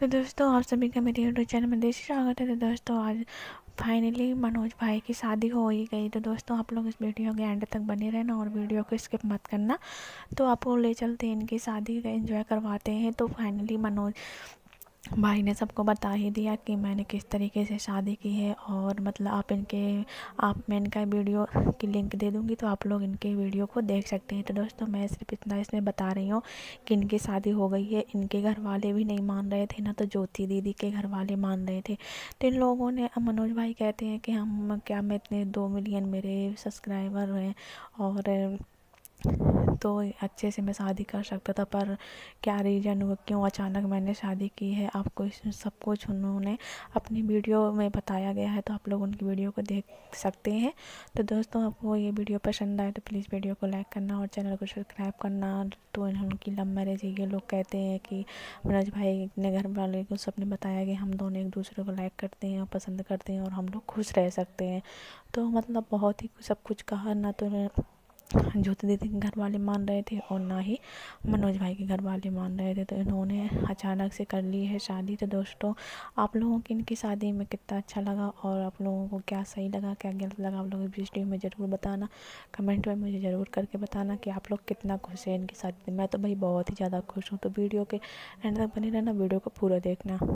तो दोस्तों आप सभी का मेरे यूट्यूब चैनल में देश स्वागत है तो दोस्तों आज फाइनली मनोज भाई की शादी हो ही गई तो दोस्तों आप लोग इस वीडियो के एंड तक बने रहना और वीडियो को स्किप मत करना तो आपको ले चलते हैं इनकी शादी का एंजॉय करवाते हैं तो फाइनली मनोज भाई ने सबको बता ही दिया कि मैंने किस तरीके से शादी की है और मतलब आप इनके आप मैं इनका वीडियो की लिंक दे दूँगी तो आप लोग इनके वीडियो को देख सकते हैं तो दोस्तों मैं सिर्फ इतना इसमें बता रही हूँ कि इनकी शादी हो गई है इनके घर वाले भी नहीं मान रहे थे ना तो ज्योति दीदी के घर वाले मान रहे थे तो इन लोगों ने मनोज भाई कहते हैं कि हम क्या मैं इतने दो मिलियन मेरे सब्सक्राइबर हैं और तो अच्छे से मैं शादी कर सकता था पर क्या रीज़न हुआ क्यों अचानक मैंने शादी की है आपको इस सब कुछ उन्होंने अपनी वीडियो में बताया गया है तो आप लोग उनकी वीडियो को देख सकते हैं तो दोस्तों आपको ये वीडियो पसंद आए तो प्लीज़ वीडियो को लाइक करना और चैनल को सब्सक्राइब करना तो उनकी लव मैरिज है ये लोग कहते हैं कि मनोज भाई अपने घर वाले को सबने बताया कि हम दोनों एक दूसरे को लाइक करते हैं और पसंद करते हैं और हम लोग खुश रह सकते हैं तो मतलब बहुत ही सब कुछ कहा ना तो ज्योति दीदी के घर वाले मान रहे थे और ना ही मनोज भाई के घर वाले मान रहे थे तो इन्होंने अचानक से कर ली है शादी तो दोस्तों आप लोगों की इनकी शादी में कितना अच्छा लगा और आप लोगों को क्या सही लगा क्या गलत लगा आप लोग इस वीडियो में ज़रूर बताना कमेंट में मुझे ज़रूर करके बताना कि आप लोग कितना खुश हैं इनकी शादी में मैं तो भाई बहुत ही ज़्यादा खुश हूँ तो वीडियो के एंड तक बने रहना वीडियो को पूरा देखना